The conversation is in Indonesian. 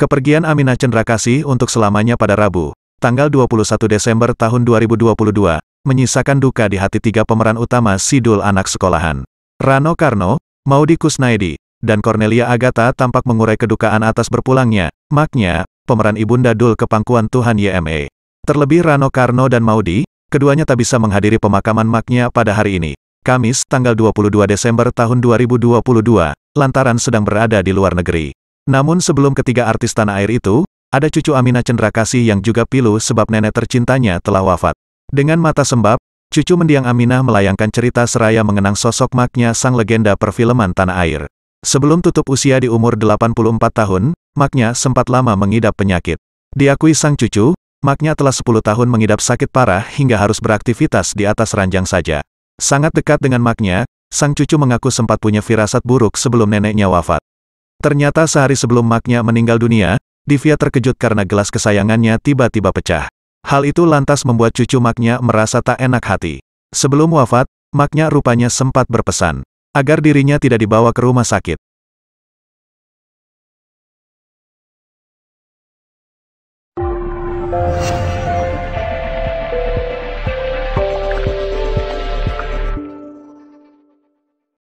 Kepergian Aminah Cendrakasih untuk selamanya pada Rabu, tanggal 21 Desember tahun 2022, menyisakan duka di hati tiga pemeran utama Sidul Anak Sekolahan. Rano Karno, Maudi Kusnaidi, dan Cornelia Agata tampak mengurai kedukaan atas berpulangnya, maknya, pemeran Ibunda Dul ke pangkuan Tuhan YME. Terlebih Rano Karno dan Maudi, keduanya tak bisa menghadiri pemakaman maknya pada hari ini, Kamis, tanggal 22 Desember tahun 2022, lantaran sedang berada di luar negeri. Namun sebelum ketiga artis tanah air itu, ada cucu Amina Cendrakasih yang juga pilu sebab nenek tercintanya telah wafat. Dengan mata sembab, cucu mendiang Aminah melayangkan cerita seraya mengenang sosok maknya sang legenda perfilman tanah air. Sebelum tutup usia di umur 84 tahun, maknya sempat lama mengidap penyakit. Diakui sang cucu, maknya telah 10 tahun mengidap sakit parah hingga harus beraktivitas di atas ranjang saja. Sangat dekat dengan maknya, sang cucu mengaku sempat punya firasat buruk sebelum neneknya wafat. Ternyata sehari sebelum Maknya meninggal dunia, Divya terkejut karena gelas kesayangannya tiba-tiba pecah. Hal itu lantas membuat cucu Maknya merasa tak enak hati. Sebelum wafat, Maknya rupanya sempat berpesan agar dirinya tidak dibawa ke rumah sakit. Thank you.